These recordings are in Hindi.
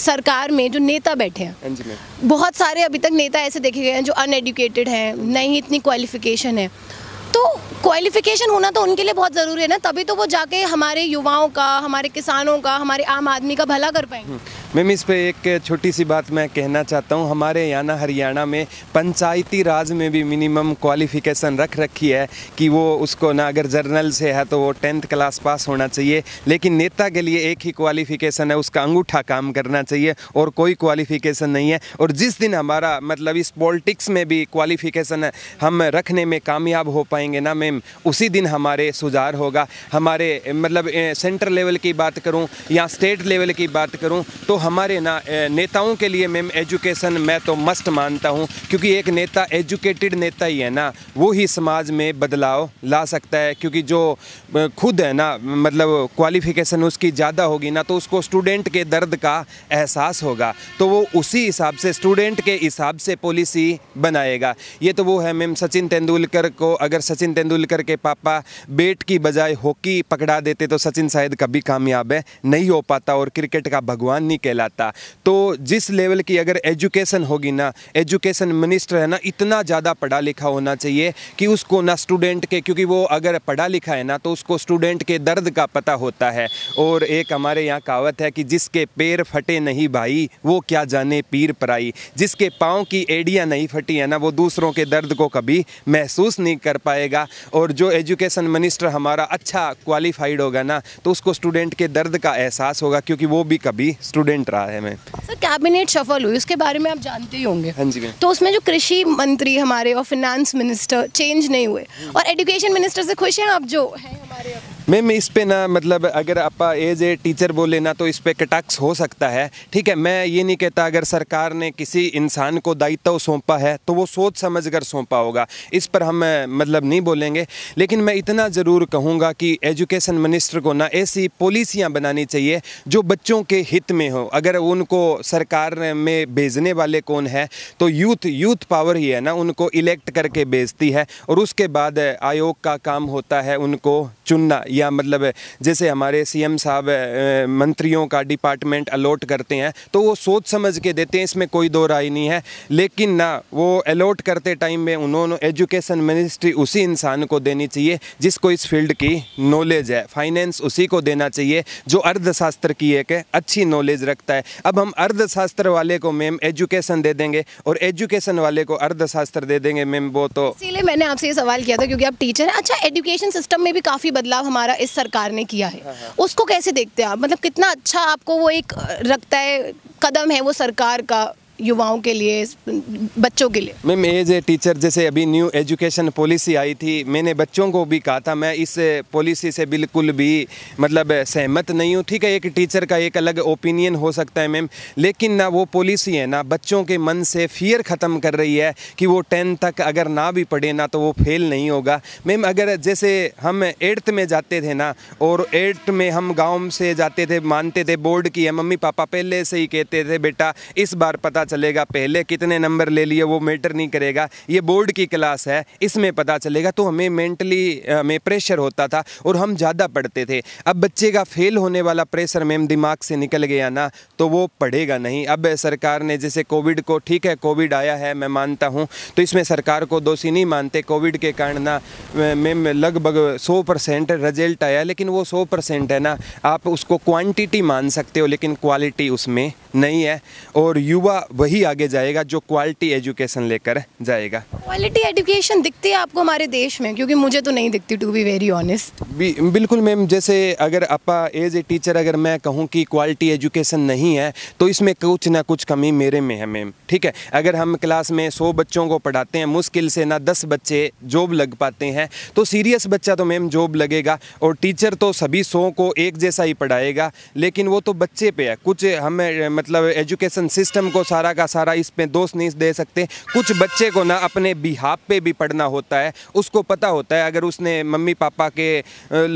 सरकार में जो नेता बैठे हैं हाँ बहुत सारे अभी तक नेता ऐसे देखे गए हैं जो अनएडुकेटेड हैं नहीं इतनी क्वालिफिकेशन है तो क्वालिफिकेशन होना तो उनके लिए बहुत ज़रूरी है ना तभी तो वो जाके हमारे युवाओं का हमारे किसानों का हमारे आम आदमी का भला कर पाएंगे हम्म। मैम इस पे एक छोटी सी बात मैं कहना चाहता हूँ हमारे यहाँ हरियाणा में पंचायती राज में भी मिनिमम क्वालिफिकेशन रख रखी है कि वो उसको ना अगर जर्नल से है तो वो टेंथ क्लास पास होना चाहिए लेकिन नेता के लिए एक ही क्वालिफिकेशन है उसका अंगूठा काम करना चाहिए और कोई क्वालिफिकेशन नहीं है और जिस दिन हमारा मतलब इस पॉलिटिक्स में भी क्वालिफिकेशन हम रखने में कामयाब हो पाएंगे ना मैम उसी दिन हमारे सुधार होगा हमारे मतलब सेंटर लेवल की बात करूँ या स्टेट लेवल की बात करूँ तो हमारे ना नेताओं के लिए मैम एजुकेशन मैं तो मस्ट मानता हूँ क्योंकि एक नेता एजुकेटेड नेता ही है ना वो ही समाज में बदलाव ला सकता है क्योंकि जो खुद है ना मतलब क्वालिफिकेशन उसकी ज़्यादा होगी ना तो उसको स्टूडेंट के दर्द का एहसास होगा तो वो उसी हिसाब से स्टूडेंट के हिसाब से पॉलिसी बनाएगा ये तो वो है मैम सचिन तेंदुलकर को अगर सचिन तेंदुलकर के पापा बेट की बजाय हॉकी पकड़ा देते तो सचिन शायद कभी कामयाब है नहीं हो पाता और क्रिकेट का भगवान नहीं कह कहलाता तो जिस लेवल की अगर एजुकेशन होगी ना एजुकेशन मिनिस्टर है ना इतना ज़्यादा पढ़ा लिखा होना चाहिए कि उसको ना स्टूडेंट के क्योंकि वो अगर पढ़ा लिखा है ना तो उसको स्टूडेंट के दर्द का पता होता है और एक हमारे यहाँ कहावत है कि जिसके पैर फटे नहीं भाई वो क्या जाने पीर पराई जिसके पाँव की एडियाँ नहीं फटी है ना वो दूसरों के दर्द को कभी महसूस नहीं कर पाएगा और जो एजुकेशन मिनिस्टर हमारा अच्छा क्वालिफाइड होगा ना तो उसको स्टूडेंट के दर्द का एहसास होगा क्योंकि वो भी कभी स्टूडेंट कंटेस्टेंट रहा है मैं सर कैबिनेट सफल हुई उसके बारे में आप जानते ही होंगे हाँ जी तो उसमें जो कृषि मंत्री हमारे और फिनेंस मिनिस्टर चेंज नहीं हुए और एजुकेशन मिनिस्टर से खुश हैं आप जो हैं हमारे मैम इस पर ना मतलब अगर आप एज ए टीचर बोले ना तो इस पर कटाक्ष हो सकता है ठीक है मैं ये नहीं कहता अगर सरकार ने किसी इंसान को दायित्व सौंपा है तो वो सोच समझ कर सौंपा होगा इस पर हम मतलब नहीं बोलेंगे लेकिन मैं इतना ज़रूर कहूँगा कि एजुकेशन मिनिस्टर को ना ऐसी पॉलिसियाँ बनानी चाहिए जो बच्चों के हित में हो अगर उनको सरकार में भेजने वाले कौन है तो यूथ यूथ पावर ही है ना उनको इलेक्ट करके भेजती है और उसके बाद आयोग का काम होता है उनको चुनना या मतलब जैसे हमारे सीएम साहब मंत्रियों का डिपार्टमेंट अलॉट करते हैं तो वो सोच समझ के देते हैं इसमें कोई दो राय नहीं है लेकिन ना वो अलॉट करते टाइम में उन्होंने एजुकेशन मिनिस्ट्री उसी इंसान को देनी चाहिए जिसको इस फील्ड की नॉलेज है फाइनेंस उसी को देना चाहिए जो अर्थशास्त्र की एक अच्छी नॉलेज रखता है अब हम अर्थशास्त्र वाले को मैम एजुकेशन दे देंगे और एजुकेशन वाले को अर्थशास्त्र दे देंगे मैम वो तो इसीलिए मैंने आपसे ये सवाल किया था क्योंकि आप टीचर हैं अच्छा एजुकेशन सिस्टम में भी काफ़ी बदलाव हमारा द्वारा इस सरकार ने किया है उसको कैसे देखते हैं आप मतलब कितना अच्छा आपको वो एक रखता है कदम है वो सरकार का युवाओं के लिए बच्चों के लिए मैम एज ए टीचर जैसे अभी न्यू एजुकेशन पॉलिसी आई थी मैंने बच्चों को भी कहा था मैं इस पॉलिसी से बिल्कुल भी मतलब सहमत नहीं हूँ ठीक है एक टीचर का एक अलग ओपिनियन हो सकता है मैम लेकिन ना वो पॉलिसी है ना बच्चों के मन से फियर ख़त्म कर रही है कि वो टेंथ तक अगर ना भी पढ़े ना तो वो फेल नहीं होगा मैम अगर जैसे हम एट्थ में जाते थे ना और एट्थ में हम गाँव से जाते थे मानते थे बोर्ड की है मम्मी पापा पहले से ही कहते थे बेटा इस बार पता चलेगा पहले कितने नंबर ले लिए वो मैटर नहीं करेगा ये बोर्ड की क्लास है इसमें पता चलेगा तो हमें मेंटली में प्रेशर होता था और हम ज़्यादा पढ़ते थे अब बच्चे का फेल होने वाला प्रेशर मैम दिमाग से निकल गया ना तो वो पढ़ेगा नहीं अब सरकार ने जैसे कोविड को ठीक है कोविड आया है मैं मानता हूँ तो इसमें सरकार को दोषी नहीं मानते कोविड के कारण ना मैम लगभग सौ परसेंट रिजल्ट आया लेकिन वो सौ परसेंट है ना आप उसको क्वांटिटी मान सकते हो लेकिन क्वालिटी उसमें नहीं है और युवा वही आगे जाएगा जो क्वालिटी एजुकेशन लेकर जाएगा क्वालिटी एजुकेशन दिखती है आपको हमारे देश में क्योंकि मुझे तो नहीं दिखती टू बी वेरी ऑनेस्ट बिल्कुल मैम जैसे अगर आप एज ए टीचर अगर मैं कहूँ कि क्वालिटी एजुकेशन नहीं है तो इसमें कुछ ना कुछ कमी मेरे में है मैम ठीक है अगर हम क्लास में सौ बच्चों को पढ़ाते हैं मुश्किल से ना दस बच्चे जॉब लग पाते हैं तो सीरियस बच्चा तो मैम जॉब लगेगा और टीचर तो सभी सौ को एक जैसा ही पढ़ाएगा लेकिन वो तो बच्चे पे है कुछ हमें मतलब एजुकेशन सिस्टम को साथ सारा का सारा इस पे दोस्त नहीं दे सकते कुछ बच्चे को ना अपने बिहाब पे भी पढ़ना होता है उसको पता होता है अगर उसने मम्मी पापा के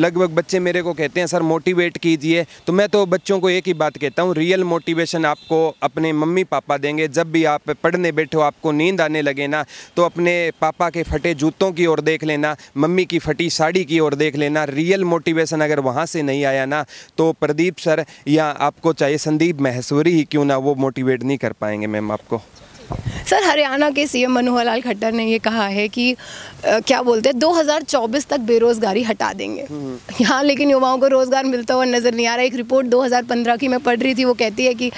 लगभग बच्चे मेरे को कहते हैं सर मोटिवेट कीजिए तो मैं तो बच्चों को एक ही बात कहता हूँ रियल मोटिवेशन आपको अपने मम्मी पापा देंगे जब भी आप पढ़ने बैठो आपको नींद आने लगे ना तो अपने पापा के फटे जूतों की ओर देख लेना मम्मी की फटी साड़ी की ओर देख लेना रियल मोटिवेशन अगर वहाँ से नहीं आया ना तो प्रदीप सर या आपको चाहिए संदीप महेश्वरी ही क्यों ना वो मोटिवेट नहीं कर पाए बताएंगे मैम आपको सर हरियाणा के सीएम मनोहर लाल खट्टर ने ये कहा है कि आ, क्या बोलते हैं 2024 तक बेरोजगारी हटा देंगे यहाँ हम्म। लेकिन युवाओं को रोजगार मिलता हुआ नज़र नहीं आ रहा एक रिपोर्ट 2015 की मैं पढ़ रही थी वो कहती है कि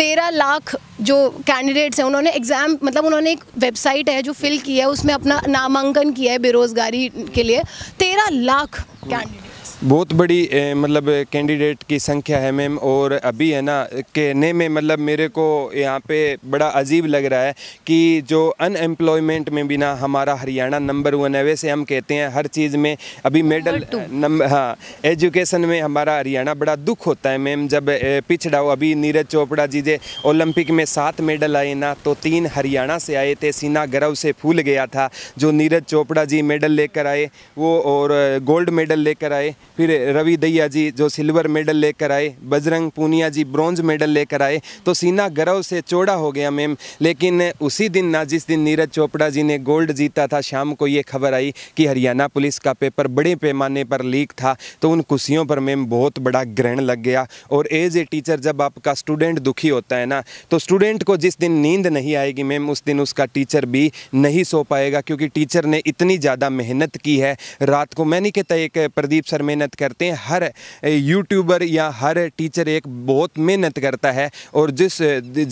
13 लाख जो कैंडिडेट्स हैं उन्होंने एग्ज़ाम मतलब उन्होंने एक वेबसाइट है जो फिल की है उसमें अपना नामांकन किया है बेरोजगारी के लिए तेरह लाख कैंडिडेट हम्म। बहुत बड़ी ए, मतलब कैंडिडेट की संख्या है मैम और अभी है ना कहने में मतलब मेरे को यहाँ पे बड़ा अजीब लग रहा है कि जो अनएम्प्लॉयमेंट में भी ना हमारा हरियाणा नंबर वन है वैसे हम कहते हैं हर चीज़ में अभी मेडल नंबर हाँ एजुकेशन में हमारा हरियाणा बड़ा दुख होता है मैम जब पिछड़ा हो अभी नीरज चोपड़ा जी जे ओलंपिक में सात मेडल आए ना तो तीन हरियाणा से आए थे सीना गर्व से फूल गया था जो नीरज चोपड़ा जी मेडल लेकर आए वो और गोल्ड मेडल लेकर आए फिर रवि दैया जी जो सिल्वर मेडल लेकर आए बजरंग पूनिया जी ब्रॉन्ज मेडल लेकर आए तो सीना गर्व से चौड़ा हो गया मैम लेकिन उसी दिन ना जिस दिन नीरज चोपड़ा जी ने गोल्ड जीता था शाम को ये खबर आई कि हरियाणा पुलिस का पेपर बड़े पैमाने पर लीक था तो उन खुशियों पर मैम बहुत बड़ा ग्रहण लग गया और एज ए टीचर जब आपका स्टूडेंट दुखी होता है ना तो स्टूडेंट को जिस दिन नींद नहीं आएगी मैम उस दिन उसका टीचर भी नहीं सो पाएगा क्योंकि टीचर ने इतनी ज़्यादा मेहनत की है रात को मैं नहीं कहता एक प्रदीप सर मैंने मेहनत करते हैं हर यूट्यूबर या हर टीचर एक बहुत मेहनत करता है और जिस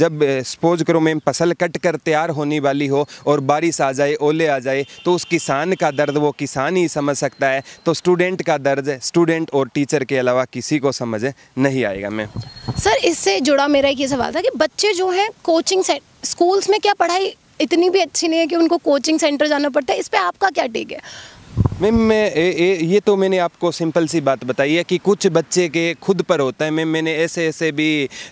जब सपोज करो मैम फसल कट कर तैयार होने वाली हो और बारिश आ जाए ओले आ जाए तो उस किसान का दर्द वो किसान ही समझ सकता है तो स्टूडेंट का दर्द स्टूडेंट और टीचर के अलावा किसी को समझ नहीं आएगा मैम सर इससे जुड़ा मेरा ये सवाल था कि बच्चे जो हैं कोचिंग स्कूल्स में क्या पढ़ाई इतनी भी अच्छी नहीं है कि उनको कोचिंग सेंटर जाना पड़ता है इस पर आपका क्या टेक है मैम मैं ए, ए, ये तो मैंने आपको सिंपल सी बात बताई है कि कुछ बच्चे के खुद पर होता है मैम मैंने ऐसे ऐसे भी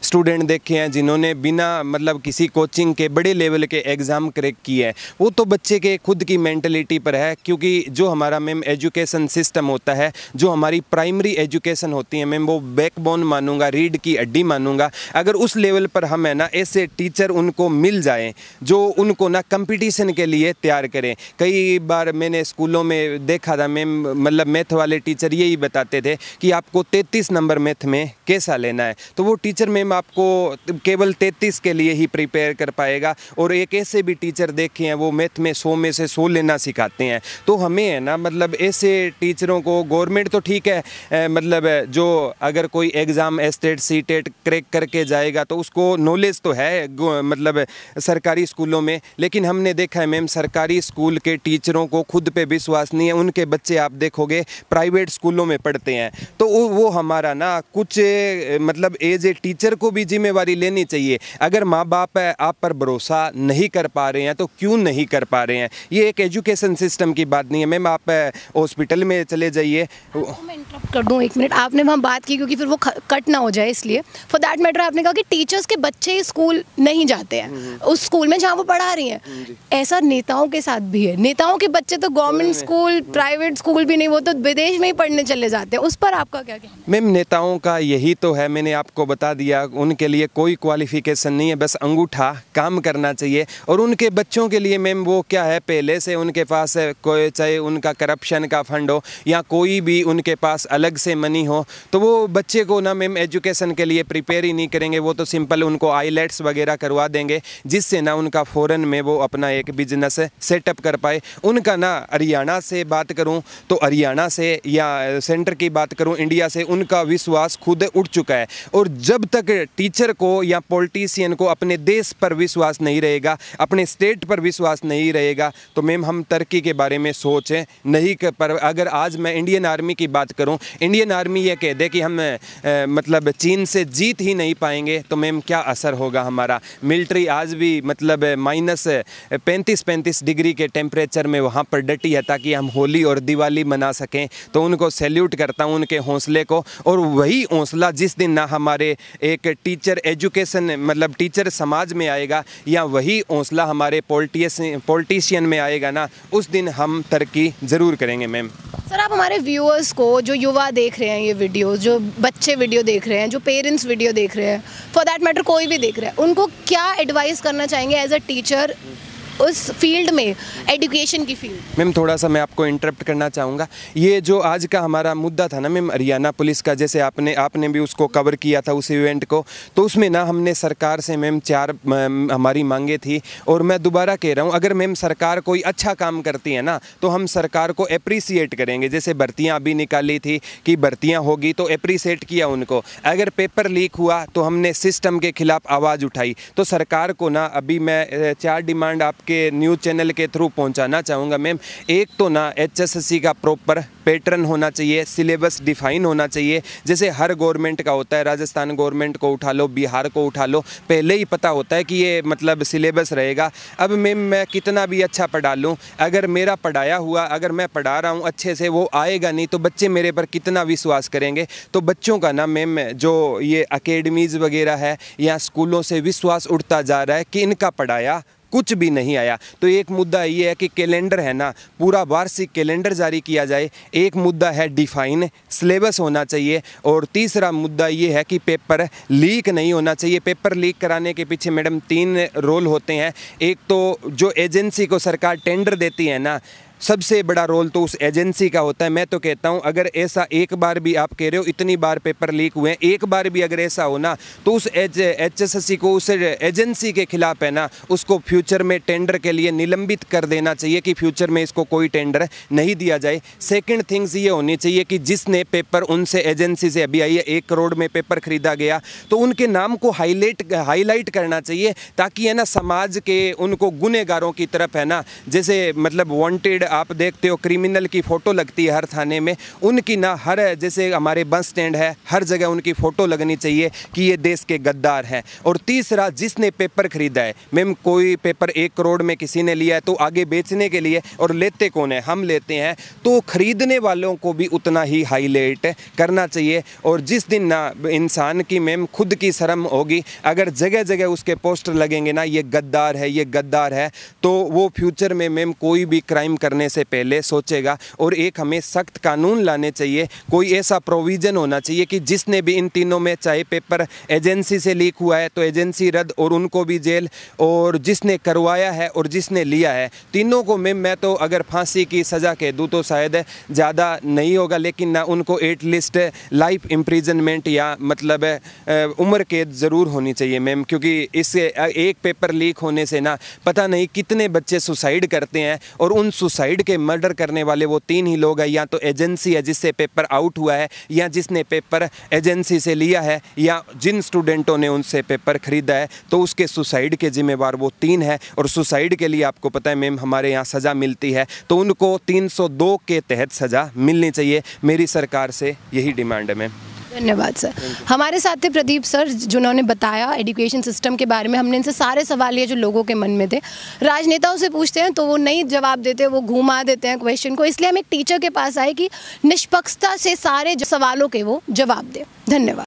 स्टूडेंट देखे हैं जिन्होंने बिना मतलब किसी कोचिंग के बड़े लेवल के एग्ज़ाम क्रैक किए हैं वो तो बच्चे के खुद की मैंटलिटी पर है क्योंकि जो हमारा मैम एजुकेशन सिस्टम होता है जो हमारी प्राइमरी एजुकेशन होती है मैम वो बैकबोन मानूंगा रीढ़ की अड्डी मानूंगा अगर उस लेवल पर हम है ना ऐसे टीचर उनको मिल जाएँ जो उनको ना कंपटीशन के लिए तैयार करें कई बार मैंने स्कूलों में देख देखा था मैम मतलब मैथ वाले टीचर यही बताते थे कि आपको 33 नंबर मैथ में कैसा लेना है तो वो टीचर मैम आपको केवल 33 के लिए ही प्रिपेयर कर पाएगा और एक ऐसे भी टीचर देखे हैं वो मैथ में सौ में से सौ लेना सिखाते हैं तो हमें है ना मतलब ऐसे टीचरों को गवर्नमेंट तो ठीक है ए, मतलब जो अगर कोई exam state C TET crack करके जाएगा तो उसको नॉलेज तो है मतलब सरकारी स्कूलों में लेकिन हमने देखा है मैम सरकारी स्कूल के टीचरों को खुद पे विश्वास नहीं है उन उनके बच्चे आप देखोगे प्राइवेट स्कूलों में पढ़ते हैं तो वो हमारा ना कुछ मतलब एज ए टीचर को भी जिम्मेवारी लेनी चाहिए अगर माँ बाप आप पर भरोसा नहीं कर पा रहे हैं तो क्यों नहीं कर पा रहे हैं ये एक एजुकेशन सिस्टम की बात नहीं है मैम आप हॉस्पिटल में चले जाइए कर दूँ एक मिनट आपने वहाँ बात की क्योंकि फिर वो कट ना हो जाए इसलिए फॉर दैट मैटर आपने कहा कि टीचर्स के बच्चे स्कूल नहीं जाते हैं हम्म, हम्म। उस स्कूल में जहाँ वो पढ़ा रही हैं ऐसा नेताओं के साथ भी है नेताओं के बच्चे तो गवर्नमेंट स्कूल प्राइवेट स्कूल भी नहीं वो तो विदेश में ही पढ़ने चले जाते हैं उस पर आपका क्या कहना मैम नेताओं का यही तो है मैंने आपको बता दिया उनके लिए कोई क्वालिफिकेशन नहीं है बस अंगूठा काम करना चाहिए और उनके बच्चों के लिए मैम वो क्या है पहले से उनके पास कोई चाहे उनका करप्शन का फंड हो या कोई भी उनके पास अलग से मनी हो तो वो बच्चे को ना मैम एजुकेशन के लिए प्रिपेयर ही नहीं करेंगे वो तो सिंपल उनको आईलेट्स वगैरह करवा देंगे जिससे ना उनका फ़ौरन में वो अपना एक बिजनेस सेटअप कर पाए उनका ना हरियाणा से बात बात करूं तो हरियाणा से या सेंटर की बात करूं इंडिया से उनका विश्वास खुद उठ चुका है और जब तक टीचर को या पॉलिटिशियन को अपने देश पर विश्वास नहीं रहेगा अपने स्टेट पर विश्वास नहीं रहेगा तो मैम हम टर्की के बारे में सोचें नहीं कर पर अगर आज मैं इंडियन आर्मी की बात करूँ इंडियन आर्मी ये कह दे कि हम मतलब चीन से जीत ही नहीं पाएंगे तो मैम क्या असर होगा हमारा मिलिट्री आज भी मतलब माइनस पैंतीस पैंतीस डिग्री के टेम्परेचर में वहाँ पर डटी है ताकि हम होली होली और दिवाली मना सकें तो उनको सैल्यूट करता हूँ उनके हौसले को और वही हौसला जिस दिन ना हमारे एक टीचर एजुकेशन मतलब टीचर समाज में आएगा या वही हौसला हमारे पोलिटियस में आएगा ना उस दिन हम तरक्की ज़रूर करेंगे मैम सर आप हमारे व्यूअर्स को जो युवा देख रहे हैं ये वीडियो जो बच्चे वीडियो देख रहे हैं जो पेरेंट्स वीडियो देख रहे हैं फॉर देट मैटर कोई भी देख रहा है उनको क्या एडवाइस करना चाहेंगे एज अ टीचर उस फील्ड में एजुकेशन की फील्ड मैम थोड़ा सा मैं आपको इंटरप्ट करना चाहूँगा ये जो आज का हमारा मुद्दा था ना मैम हरियाणा पुलिस का जैसे आपने आपने भी उसको कवर किया था उस इवेंट को तो उसमें ना हमने सरकार से मैम चार हमारी मांगे थी और मैं दोबारा कह रहा हूँ अगर मैम सरकार कोई अच्छा काम करती है ना तो हम सरकार को अप्रिसिएट करेंगे जैसे भर्तियाँ अभी निकाली थी कि भर्तियाँ होगी तो अप्रिसिएट किया उनको अगर पेपर लीक हुआ तो हमने सिस्टम के खिलाफ आवाज़ उठाई तो सरकार को ना अभी मैं चार डिमांड आप आपके न्यूज़ चैनल के थ्रू पहुंचाना चाहूँगा मैम एक तो ना एचएसएससी का प्रॉपर पैटर्न होना चाहिए सिलेबस डिफाइन होना चाहिए जैसे हर गवर्नमेंट का होता है राजस्थान गवर्नमेंट को उठा लो बिहार को उठा लो पहले ही पता होता है कि ये मतलब सिलेबस रहेगा अब मैम मैं कितना भी अच्छा पढ़ा लूँ अगर मेरा पढ़ाया हुआ अगर मैं पढ़ा रहा हूँ अच्छे से वो आएगा नहीं तो बच्चे मेरे पर कितना विश्वास करेंगे तो बच्चों का ना मैम जो ये अकेडमीज़ वगैरह है या स्कूलों से विश्वास उठता जा रहा है कि इनका पढ़ाया कुछ भी नहीं आया तो एक मुद्दा ये है कि कैलेंडर है ना पूरा वार्षिक कैलेंडर जारी किया जाए एक मुद्दा है डिफाइन सिलेबस होना चाहिए और तीसरा मुद्दा ये है कि पेपर लीक नहीं होना चाहिए पेपर लीक कराने के पीछे मैडम तीन रोल होते हैं एक तो जो एजेंसी को सरकार टेंडर देती है ना सबसे बड़ा रोल तो उस एजेंसी का होता है मैं तो कहता हूँ अगर ऐसा एक बार भी आप कह रहे हो इतनी बार पेपर लीक हुए हैं एक बार भी अगर ऐसा हो ना तो उस एच एस को उस एजेंसी के खिलाफ है ना उसको फ्यूचर में टेंडर के लिए निलंबित कर देना चाहिए कि फ्यूचर में इसको कोई टेंडर नहीं दिया जाए सेकेंड थिंग्स ये होनी चाहिए कि जिसने पेपर उनसे एजेंसी से अभी आई है एक करोड़ में पेपर खरीदा गया तो उनके नाम को हाईलाइट हाईलाइट करना चाहिए ताकि है ना समाज के उनको गुनेगारों की तरफ है ना जैसे मतलब वॉन्टेड आप देखते हो क्रिमिनल की फ़ोटो लगती है हर थाने में उनकी ना हर जैसे हमारे बस स्टैंड है हर जगह उनकी फ़ोटो लगनी चाहिए कि ये देश के गद्दार हैं और तीसरा जिसने पेपर ख़रीदा है मैम कोई पेपर एक करोड़ में किसी ने लिया है तो आगे बेचने के लिए और लेते कौन है हम लेते हैं तो ख़रीदने वालों को भी उतना ही हाईलाइट करना चाहिए और जिस दिन ना इंसान की मैम खुद की शर्म होगी अगर जगह जगह उसके पोस्टर लगेंगे ना ये गद्दार है ये गद्दार है तो वो फ्यूचर में मैम कोई भी क्राइम करने करने से पहले सोचेगा और एक हमें सख्त कानून लाने चाहिए कोई ऐसा प्रोविज़न होना चाहिए कि जिसने भी इन तीनों में चाहे पेपर एजेंसी से लीक हुआ है तो एजेंसी रद्द और उनको भी जेल और जिसने करवाया है और जिसने लिया है तीनों को मैम मैं तो अगर फांसी की सज़ा कह दूँ तो शायद ज़्यादा नहीं होगा लेकिन ना उनको एटलीस्ट लाइफ इम्प्रिजनमेंट या मतलब उम्र कैद ज़रूर होनी चाहिए मैम क्योंकि इससे एक पेपर लीक होने से ना पता नहीं कितने बच्चे सुसाइड करते हैं और उन सुसाइड साइड के मर्डर करने वाले वो तीन ही लोग हैं या तो एजेंसी है जिससे पेपर आउट हुआ है या जिसने पेपर एजेंसी से लिया है या जिन स्टूडेंटों ने उनसे पेपर ख़रीदा है तो उसके सुसाइड के ज़िम्मेवार वो तीन है और सुसाइड के लिए आपको पता है मैम हमारे यहाँ सज़ा मिलती है तो उनको तीन के तहत सज़ा मिलनी चाहिए मेरी सरकार से यही डिमांड है मैम धन्यवाद सर हमारे साथ थे प्रदीप सर जिन्होंने बताया एडुकेशन सिस्टम के बारे में हमने इनसे सारे सवाल लिए जो लोगों के मन में थे राजनेताओं से पूछते हैं तो वो नहीं जवाब देते वो घुमा देते हैं क्वेश्चन को इसलिए हम एक टीचर के पास आए कि निष्पक्षता से सारे सवालों के वो जवाब दें धन्यवाद